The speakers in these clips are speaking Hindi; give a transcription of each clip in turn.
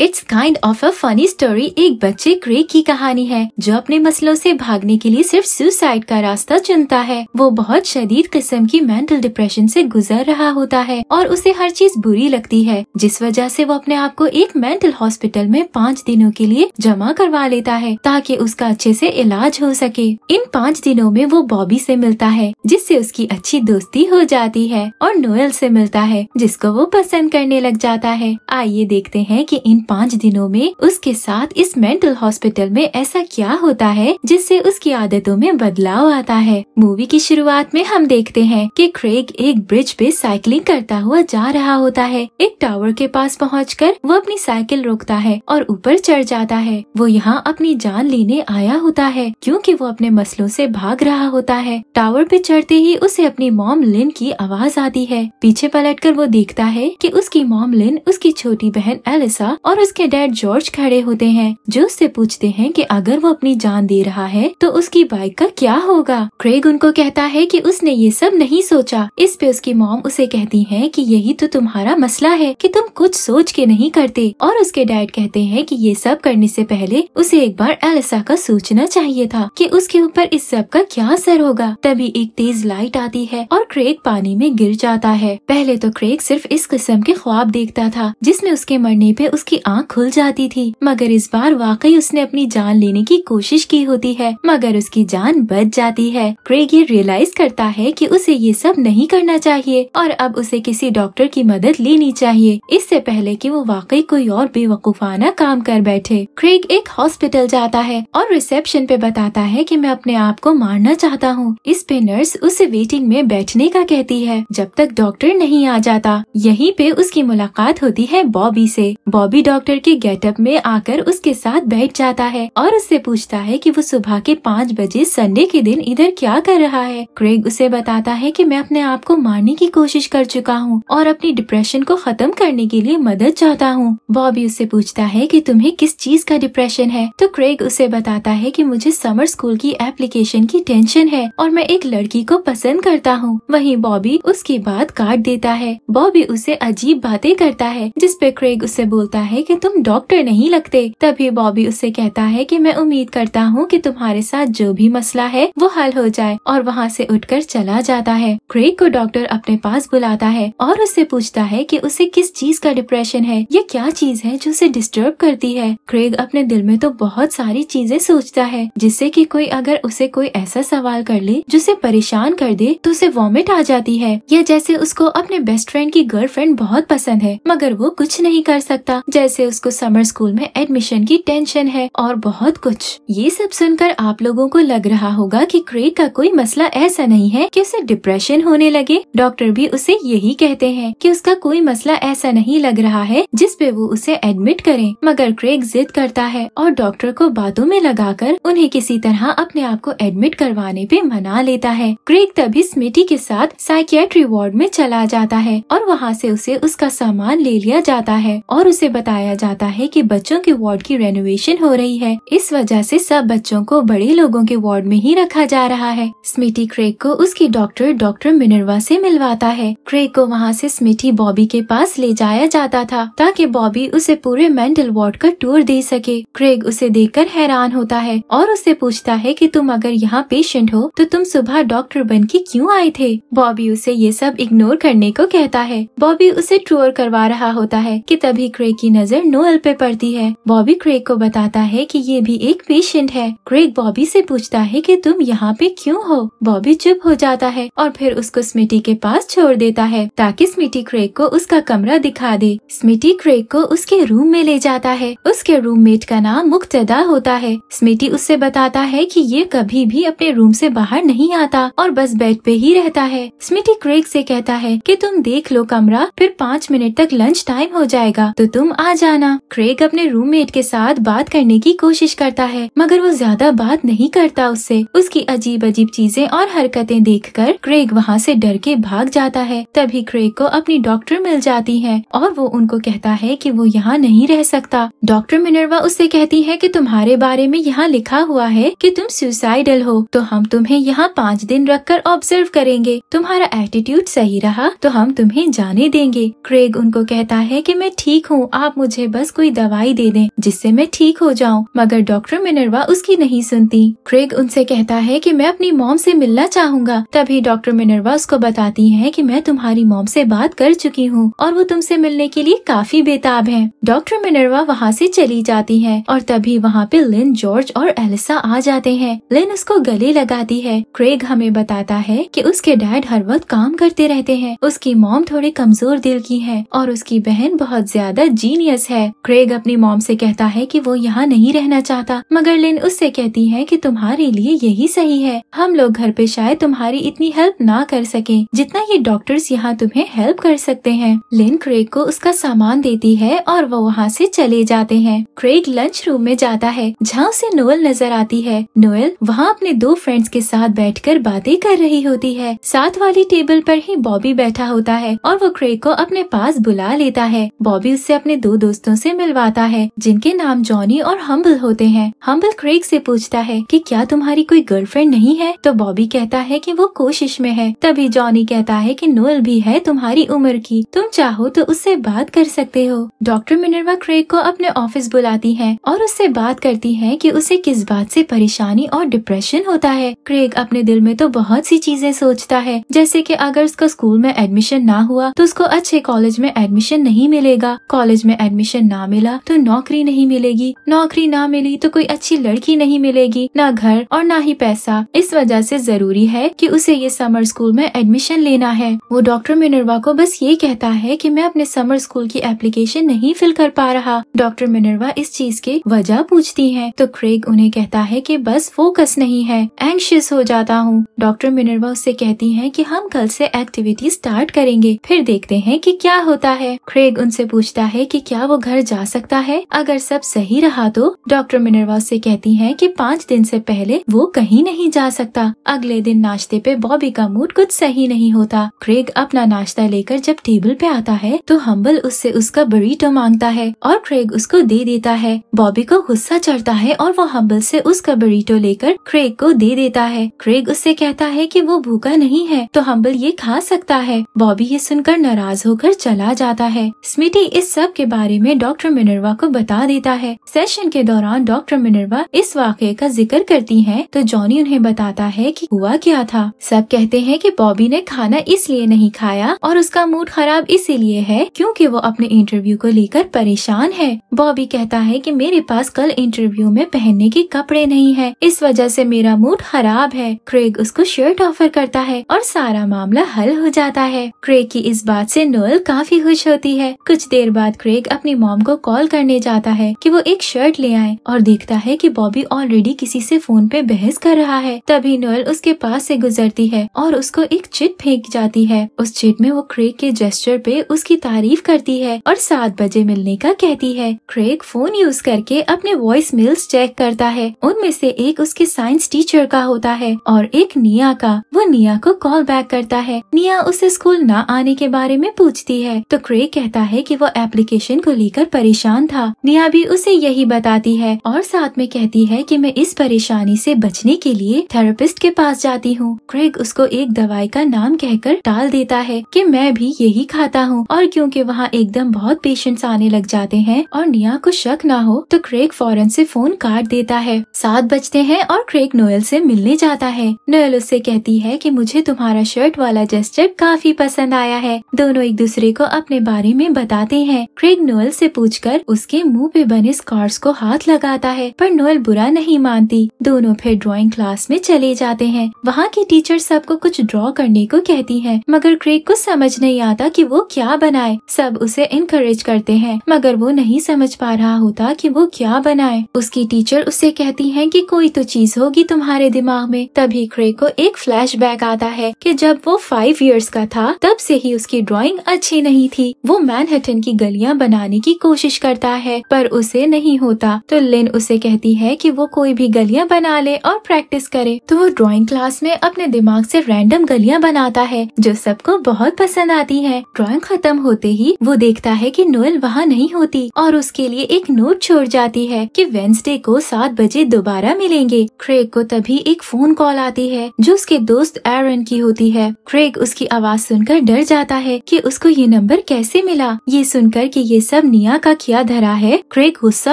it's kind of a funny story एक बच्चे क्रेक की कहानी है जो अपने मसलों से भागने के लिए सिर्फ सुसाइड का रास्ता चुनता है वो बहुत शदीद किस्म की मेंटल डिप्रेशन से गुजर रहा होता है और उसे हर चीज बुरी लगती है जिस वजह से वो अपने आप को एक मेंटल हॉस्पिटल में पाँच दिनों के लिए जमा करवा लेता है ताकि उसका अच्छे से इलाज हो सके इन पाँच दिनों में वो बॉबी से मिलता है जिससे उसकी अच्छी दोस्ती हो जाती है और नोएल से मिलता है जिसको वो पसंद करने लग जाता है आइए देखते हैं की इन पाँच दिनों में उसके साथ इस मेंटल हॉस्पिटल में ऐसा क्या होता है जिससे उसकी आदतों में बदलाव आता है मूवी की शुरुआत में हम देखते हैं कि क्रेग एक ब्रिज पे साइकिलिंग करता हुआ जा रहा होता है एक टावर के पास पहुँच वो अपनी साइकिल रोकता है और ऊपर चढ़ जाता है वो यहाँ अपनी जान लेने आया होता है क्योंकि वो अपने मसलों से भाग रहा होता है टावर पे चढ़ते ही उसे अपनी मॉम लिन की आवाज आती है पीछे पलटकर वो देखता है कि उसकी मॉम लिन उसकी छोटी बहन एलिसा और और उसके डैड जॉर्ज खड़े होते हैं जो उससे पूछते हैं कि अगर वो अपनी जान दे रहा है तो उसकी बाइक का क्या होगा क्रेग उनको कहता है कि उसने ये सब नहीं सोचा इस पे उसकी मॉम उसे कहती है कि यही तो तुम्हारा मसला है कि तुम कुछ सोच के नहीं करते और उसके डैड कहते हैं की ये सब करने ऐसी पहले उसे एक बार एलिसा का सोचना चाहिए था की उसके ऊपर इस सब का क्या असर होगा तभी एक तेज लाइट आती है और क्रेग पानी में गिर जाता है पहले तो क्रेग सिर्फ इस किस्म के ख्वाब देखता था जिसमे उसके मरने पे उसकी आंख खुल जाती थी मगर इस बार वाकई उसने अपनी जान लेने की कोशिश की होती है मगर उसकी जान बच जाती है क्रेग ये रियलाइज करता है कि उसे ये सब नहीं करना चाहिए और अब उसे किसी डॉक्टर की मदद लेनी चाहिए इससे पहले कि वो वाकई कोई और बेवकूफाना काम कर बैठे क्रेग एक हॉस्पिटल जाता है और रिसेप्शन पे बताता है की मैं अपने आप को मारना चाहता हूँ इस पे नर्स उसे वेटिंग में बैठने का कहती है जब तक डॉक्टर नहीं आ जाता यही पे उसकी मुलाकात होती है बॉबी से बॉबी डॉक्टर डॉक्टर के गेटअप में आकर उसके साथ बैठ जाता है और उससे पूछता है कि वो सुबह के पाँच बजे संडे के दिन इधर क्या कर रहा है क्रेग उसे बताता है कि मैं अपने आप को मारने की कोशिश कर चुका हूँ और अपनी डिप्रेशन को खत्म करने के लिए मदद चाहता हूँ बॉबी उससे पूछता है की तुम्हें किस चीज का डिप्रेशन है तो क्रेग उसे बताता है की मुझे समर स्कूल की एप्लीकेशन की टेंशन है और मैं एक लड़की को पसंद करता हूँ वही बॉबी उसकी बात काट देता है बॉबी उसे अजीब बातें करता है जिसपे क्रेग उसे बोलता है कि तुम डॉक्टर नहीं लगते तभी बॉबी उससे कहता है कि मैं उम्मीद करता हूँ कि तुम्हारे साथ जो भी मसला है वो हल हो जाए और वहाँ से उठकर चला जाता है क्रेग को डॉक्टर अपने पास बुलाता है और उससे पूछता है कि उसे किस चीज का डिप्रेशन है या क्या चीज है जो उसे डिस्टर्ब करती है क्रेग अपने दिल में तो बहुत सारी चीजें सोचता है जिससे की कोई अगर उसे कोई ऐसा सवाल कर ले जिसे परेशान कर दे तो उसे वॉमिट आ जाती है या जैसे उसको अपने बेस्ट फ्रेंड की गर्लफ्रेंड बहुत पसंद है मगर वो कुछ नहीं कर सकता जैसे से उसको समर स्कूल में एडमिशन की टेंशन है और बहुत कुछ ये सब सुनकर आप लोगों को लग रहा होगा कि क्रेग का कोई मसला ऐसा नहीं है कि उसे डिप्रेशन होने लगे डॉक्टर भी उसे यही कहते हैं कि उसका कोई मसला ऐसा नहीं लग रहा है जिसपे वो उसे एडमिट करें मगर क्रेग जिद करता है और डॉक्टर को बातों में लगाकर उन्हें किसी तरह अपने आप को एडमिट करवाने पे मना लेता है क्रेग तभी स्मिटी के साथ साइकियाट्री वार्ड में चला जाता है और वहाँ से उसे उसका सामान ले लिया जाता है और उसे बताया बताया जाता है कि बच्चों के वार्ड की रेनोवेशन हो रही है इस वजह से सब बच्चों को बड़े लोगों के वार्ड में ही रखा जा रहा है स्मिटी क्रेग को उसकी डॉक्टर डॉक्टर मिनरवा से मिलवाता है क्रेग को वहाँ से स्मिटी बॉबी के पास ले जाया जाता था ताकि बॉबी उसे पूरे मेंटल वार्ड का टूर दे सके क्रेग उसे कर हैरान होता है और उसे पूछता है की तुम अगर यहाँ पेशेंट हो तो तुम सुबह डॉक्टर बन के क्यूँ आए थे बॉबी उसे ये सब इग्नोर करने को कहता है बॉबी उसे टूर करवा रहा होता है कि तभी क्रेग की नजर नजर नोएल पे पड़ती है बॉबी क्रेग को बताता है कि ये भी एक पेशेंट है क्रेग बॉबी से पूछता है कि तुम यहाँ पे क्यों हो बॉबी चुप हो जाता है और फिर उसको स्मिटी के पास छोड़ देता है ताकि स्मिटी क्रेग को उसका कमरा दिखा दे स्मिटी क्रेग को उसके रूम में ले जाता है उसके रूम का नाम मुक्तदा होता है स्मिटी उससे बताता है की ये कभी भी अपने रूम ऐसी बाहर नहीं आता और बस बेड पे ही रहता है स्मिटी क्रेग ऐसी कहता है की तुम देख लो कमरा फिर पाँच मिनट तक लंच टाइम हो जाएगा तो तुम आ जाना क्रेग अपने रूममेट के साथ बात करने की कोशिश करता है मगर वो ज्यादा बात नहीं करता उससे उसकी अजीब अजीब चीजें और हरकतें देखकर क्रेग वहाँ से डर के भाग जाता है तभी क्रेग को अपनी डॉक्टर मिल जाती है और वो उनको कहता है कि वो यहाँ नहीं रह सकता डॉक्टर मिनरवा उससे कहती है कि तुम्हारे बारे में यहाँ लिखा हुआ है कि तुम सुसाइडल हो तो हम तुम्हें यहाँ पाँच दिन रख कर ऑब्जर्व करेंगे तुम्हारा एटीट्यूड सही रहा तो हम तुम्हें जाने देंगे क्रेग उनको कहता है की मैं ठीक हूँ आप मुझे बस कोई दवाई दे दे जिससे मैं ठीक हो जाऊं मगर डॉक्टर मिनरवा उसकी नहीं सुनती क्रेग उनसे कहता है कि मैं अपनी मॉम से मिलना चाहूंगा तभी डॉक्टर मिनरवा उसको बताती है कि मैं तुम्हारी मॉम से बात कर चुकी हूँ और वो तुमसे मिलने के लिए काफी बेताब है डॉक्टर मिनरवा वहाँ से चली जाती है और तभी वहाँ पे लिन जॉर्ज और एलिसा आ जाते हैं लिन उसको गले लगाती है क्रेग हमें बताता है कि उसके डैड हर वक्त काम करते रहते हैं उसकी मॉम थोड़े कमजोर दिल की है और उसकी बहन बहुत ज्यादा जीनियर सीरियस है क्रेग अपनी मॉम से कहता है कि वो यहाँ नहीं रहना चाहता मगर लिन उससे कहती है कि तुम्हारे लिए यही सही है हम लोग घर पे शायद तुम्हारी इतनी हेल्प ना कर सके जितना ये डॉक्टर्स यहाँ तुम्हें हेल्प कर सकते हैं लिन क्रेग को उसका सामान देती है और वो वहाँ से चले जाते हैं क्रेग लंच रूम में जाता है जहाँ उसे नोएल नजर आती है नोएल वहाँ अपने दो फ्रेंड्स के साथ कर बातें कर रही होती है साथ वाली टेबल पर ही बॉबी बैठा होता है और वो क्रेग को अपने पास बुला लेता है बॉबी उससे अपने दो दोस्तों से मिलवाता है जिनके नाम जॉनी और हम्बल होते हैं हम्बल क्रेग से पूछता है कि क्या तुम्हारी कोई गर्लफ्रेंड नहीं है तो बॉबी कहता है कि वो कोशिश में है तभी जॉनी कहता है कि नोएल भी है तुम्हारी उम्र की तुम चाहो तो उससे बात कर सकते हो डॉक्टर मिनरवा क्रेग को अपने ऑफिस बुलाती है और उससे बात करती है कि उसे किस बात से परेशानी और डिप्रेशन होता है क्रेग अपने दिल में तो बहुत सी चीजें सोचता है जैसे की अगर उसका स्कूल में एडमिशन ना हुआ तो उसको अच्छे कॉलेज में एडमिशन नहीं मिलेगा कॉलेज में एडमिशन ना मिला तो नौकरी नहीं मिलेगी नौकरी ना मिली तो कोई अच्छी लड़की नहीं मिलेगी ना घर और ना ही पैसा इस वजह से जरूरी है कि उसे ये समर स्कूल में एडमिशन लेना है वो डॉक्टर मिनरवा को बस ये कहता है कि मैं अपने समर स्कूल की एप्लीकेशन नहीं फिल कर पा रहा डॉक्टर मिनरवा इस चीज की वजह पूछती है तो क्रेग उन्हें कहता है की बस फोकस नहीं है एंशियस हो जाता हूँ डॉक्टर मिनरवा उससे कहती है की हम कल ऐसी एक्टिविटी स्टार्ट करेंगे फिर देखते हैं की क्या होता है क्रेग उनसे पूछता है कि क्या क्या वो घर जा सकता है अगर सब सही रहा तो डॉक्टर मिनरवा से कहती है कि पाँच दिन से पहले वो कहीं नहीं जा सकता अगले दिन नाश्ते पे बॉबी का मूड कुछ सही नहीं होता क्रेग अपना नाश्ता लेकर जब टेबल पे आता है तो हम्बल उससे उसका बरीटो मांगता है और क्रेग उसको दे देता है बॉबी को गुस्सा चढ़ता है और वो हम्बल से उसका बरीटो लेकर क्रेग को दे देता है क्रेग उससे कहता है कि वो भूखा नहीं है तो हम्बल ये खा सकता है बॉबी ये सुनकर नाराज होकर चला जाता है स्मिटी इस सब के बारे बारे में डॉक्टर मिनरवा को बता देता है सेशन के दौरान डॉक्टर मिनरवा इस वाक्य का जिक्र करती हैं तो जॉनी उन्हें बताता है कि हुआ क्या था सब कहते हैं कि बॉबी ने खाना इसलिए नहीं खाया और उसका मूड खराब इसीलिए है क्योंकि वो अपने इंटरव्यू को लेकर परेशान है बॉबी कहता है कि मेरे पास कल इंटरव्यू में पहनने के कपड़े नहीं है इस वजह से मेरा मूड खराब है क्रेग उसको शर्ट ऑफर करता है और सारा मामला हल हो जाता है क्रेग की इस बात से नोएल काफी खुश होती है कुछ देर बाद क्रेग अपने अपनी मॉम को कॉल करने जाता है कि वो एक शर्ट ले आए और देखता है कि बॉबी ऑलरेडी किसी से फोन पे बहस कर रहा है तभी नोएल उसके पास से गुजरती है और उसको एक चिट फेंक जाती है उस चिट में वो क्रेग के जेस्टर पे उसकी तारीफ करती है और सात बजे मिलने का कहती है क्रेग फोन यूज करके अपने वॉइस मेल्स चेक करता है उनमें से एक उसके साइंस टीचर का होता है और एक निया का वो निया को कॉल बैक करता है निया उसे स्कूल न आने के बारे में पूछती है तो क्रेग कहता है की वो एप्लीकेशन को लेकर परेशान था निया भी उसे यही बताती है और साथ में कहती है कि मैं इस परेशानी से बचने के लिए थेरेपिस्ट के पास जाती हूँ क्रेग उसको एक दवाई का नाम कहकर टाल देता है कि मैं भी यही खाता हूँ और क्योंकि वहाँ एकदम बहुत पेशेंट्स आने लग जाते हैं और निया को शक ना हो तो क्रेग फौरन से फोन काट देता है सात बजते हैं और क्रेग नोएल से मिलने जाता है नोएल उससे कहती है कि मुझे तुम्हारा शर्ट वाला जेस्टर काफी पसंद आया है दोनों एक दूसरे को अपने बारे में बताते हैं क्रेग नोएल से पूछकर उसके मुंह पे बने स्कार्स को हाथ लगाता है पर नोएल बुरा नहीं मानती दोनों फिर ड्राइंग क्लास में चले जाते हैं वहाँ की टीचर सबको कुछ ड्रॉ करने को कहती है मगर क्रेग को समझ नहीं आता कि वो क्या बनाए सब उसे इनकरेज करते हैं मगर वो नहीं समझ पा रहा होता की वो क्या बनाए उसकी टीचर उसे कहती है की कोई तो चीज होगी तुम्हारे दिमाग में तभी क्रेग को एक फ्लैश आता है कि जब वो फाइव इयर्स का था तब से ही उसकी ड्राइंग अच्छी नहीं थी वो मैनहटन की गलियां बना बढ़ाने की कोशिश करता है पर उसे नहीं होता तो लिन उसे कहती है कि वो कोई भी गलियां बना ले और प्रैक्टिस करे तो वो ड्राइंग क्लास में अपने दिमाग से रैंडम गलियां बनाता है जो सबको बहुत पसंद आती है ड्राइंग खत्म होते ही वो देखता है की नोएल वहाँ नहीं होती और उसके लिए एक नोट छोड़ जाती है की वेंसडे को सात बजे दोबारा मिलेंगे क्रेग को तभी एक फोन कॉल आती है जो उसके दोस्त एरन की होती है क्रेग उसकी आवाज सुनकर डर जाता है कि उसको ये नंबर कैसे मिला ये सुनकर कि ये सब सब निया का किया धरा है क्रेग गुस्सा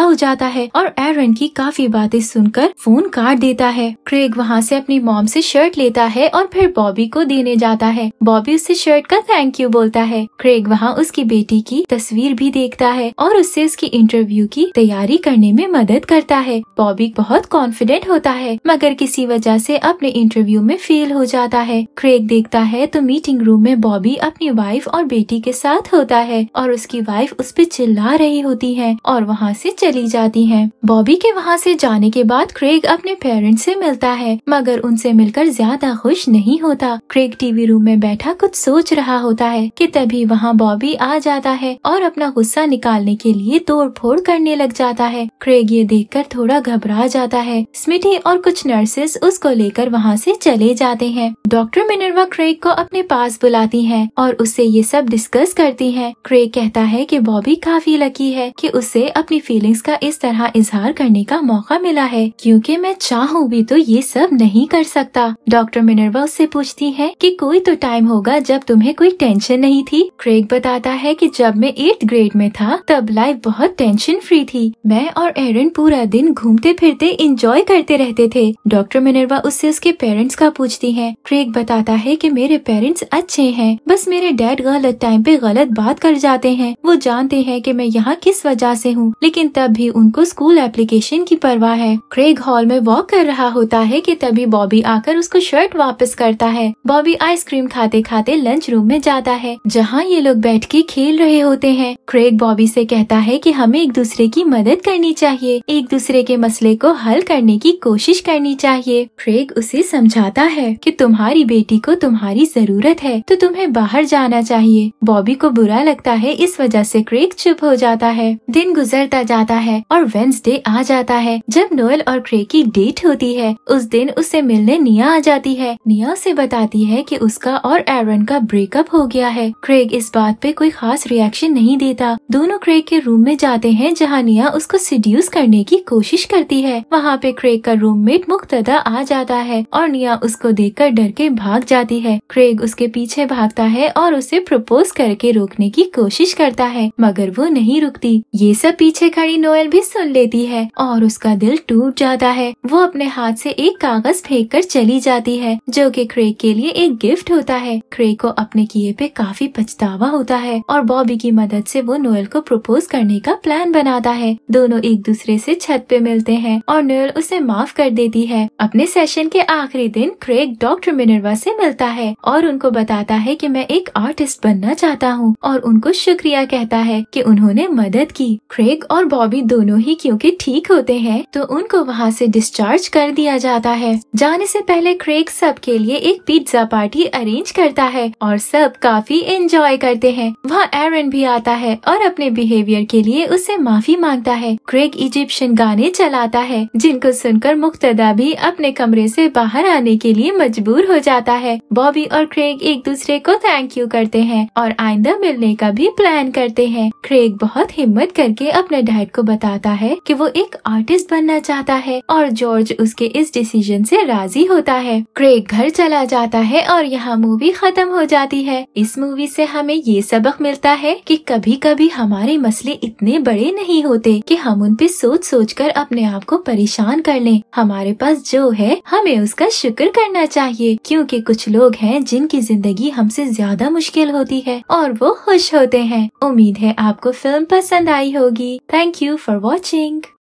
हो जाता है और एरन की काफी बातें सुनकर फोन काट देता है क्रेग वहाँ से अपनी मॉम से शर्ट लेता है और फिर बॉबी को देने जाता है बॉबी उससे शर्ट का थैंक यू बोलता है क्रेग वहाँ उसकी बेटी की तस्वीर भी देखता है और उससे उसकी इंटरव्यू की तैयारी करने में मदद करता है बॉबी बहुत कॉन्फिडेंट होता है मगर किसी वजह से अपने इंटरव्यू में फेल हो जाता है क्रेग देखता है तो मीटिंग रूम में बॉबी अपनी वाइफ और बेटी के साथ होता है और उसकी वाइफ उस पर चिल्ला रही होती है और वहाँ से चली जाती है बॉबी के वहाँ से जाने के बाद क्रेग अपने पेरेंट्स से मिलता है मगर उनसे मिलकर ज्यादा खुश नहीं होता क्रेग टीवी रूम में बैठा कुछ सोच रहा होता है कि तभी वहाँ बॉबी आ जाता है और अपना गुस्सा निकालने के लिए तोड़ फोड़ करने लग जाता है क्रेग ये कर थोड़ा घबरा जाता है स्मिटी और कुछ नर्सेस उसको लेकर वहाँ से चले जाते हैं डॉक्टर मिनरवा क्रेग को अपने पास बुलाती है और उससे ये सब डिस्कस करती है क्रेग कहता है की बॉबी काफी लकी है कि उसे अपनी फीलिंग्स का इस तरह इजहार करने का मौका मिला है क्योंकि मैं चाहूँ भी तो ये सब नहीं कर सकता डॉक्टर मिनरवा उससे पूछती है कि कोई तो टाइम होगा जब तुम्हें कोई टेंशन नहीं थी क्रेग बताता है कि जब मैं एट्थ ग्रेड में था तब लाइफ बहुत टेंशन फ्री थी मैं और एरन पूरा दिन घूमते फिरते इंजॉय करते रहते थे डॉक्टर मिनरवा उससे उसके पेरेंट्स का पूछती है क्रेग बताता है की मेरे पेरेंट्स अच्छे है बस मेरे डैड गलत टाइम पे गलत बात कर जाते हैं वो जानते हैं है कि मैं यहाँ किस वजह से हूँ लेकिन तब भी उनको स्कूल एप्लीकेशन की परवाह है क्रेग हॉल में वॉक कर रहा होता है कि तभी बॉबी आकर उसको शर्ट वापस करता है बॉबी आइसक्रीम खाते खाते लंच रूम में जाता है जहाँ ये लोग बैठ के खेल रहे होते हैं क्रेग बॉबी से कहता है की हमें एक दूसरे की मदद करनी चाहिए एक दूसरे के मसले को हल करने की कोशिश करनी चाहिए क्रेग उसे समझाता है की तुम्हारी बेटी को तुम्हारी जरूरत है तो तुम्हें बाहर जाना चाहिए बॉबी को बुरा लगता है इस वजह से क्रेग चुप हो जाता है दिन गुजरता जाता है और वेंसडे आ जाता है जब नोएल और क्रे की डेट होती है उस दिन उससे मिलने निया आ जाती है निया उसे बताती है कि उसका और एरन का ब्रेकअप हो गया है क्रेग इस बात पे कोई खास रिएक्शन नहीं देता दोनों क्रेग के रूम में जाते हैं जहाँ निया उसको सिड्यूस करने की कोशिश करती है वहाँ पे क्रेग का मेट मुक्तदा आ जाता है और निया उसको देख कर डर के भाग जाती है क्रेग उसके पीछे भागता है और उसे प्रपोज करके रोकने की कोशिश करता है मगर मगर वो नहीं रुकती ये सब पीछे खड़ी नोएल भी सुन लेती है और उसका दिल टूट जाता है वो अपने हाथ से एक कागज फेंक कर चली जाती है जो कि क्रेक के लिए एक गिफ्ट होता है क्रेक को अपने किए पे काफी पछतावा होता है और बॉबी की मदद से वो नोएल को प्रपोज करने का प्लान बनाता है दोनों एक दूसरे से छत पे मिलते हैं और नोएल उसे माफ कर देती है अपने सेशन के आखिरी दिन क्रेक डॉक्टर मिनरवा से मिलता है और उनको बताता है कि मैं एक आर्टिस्ट बनना चाहता हूँ और उनको शुक्रिया कहता है कि उन्होंने मदद की क्रेग और बॉबी दोनों ही क्योंकि ठीक होते हैं तो उनको वहाँ से डिस्चार्ज कर दिया जाता है जाने से पहले क्रेग सबके लिए एक पिज्जा पार्टी अरेंज करता है और सब काफी एंजॉय करते हैं वहाँ एरन भी आता है और अपने बिहेवियर के लिए उससे माफी मांगता है क्रेग इजिप्शियन गाने चलाता है जिनको सुनकर मुक्तदा भी अपने कमरे से बाहर आने के लिए मजबूर हो जाता है बॉबी और क्रेग एक दूसरे को थैंक यू करते हैं और आइंदा मिलने का भी प्लान करते हैं क्रेग बहुत हिम्मत करके अपने डैड को बताता है कि वो एक आर्टिस्ट बनना चाहता है और जॉर्ज उसके इस डिसीजन से राजी होता है क्रेग घर चला जाता है और यहाँ मूवी खत्म हो जाती है इस मूवी से हमें ये सबक मिलता है कि कभी कभी हमारे मसले इतने बड़े नहीं होते कि हम उन पे सोच सोच कर अपने आप को परेशान कर ले हमारे पास जो है हमें उसका शुक्र करना चाहिए क्यूँकी कुछ लोग है जिनकी जिंदगी हमसे ज्यादा मुश्किल होती है और वो खुश होते हैं उम्मीद है आप आपको फिल्म पसंद आई होगी थैंक यू फॉर वॉचिंग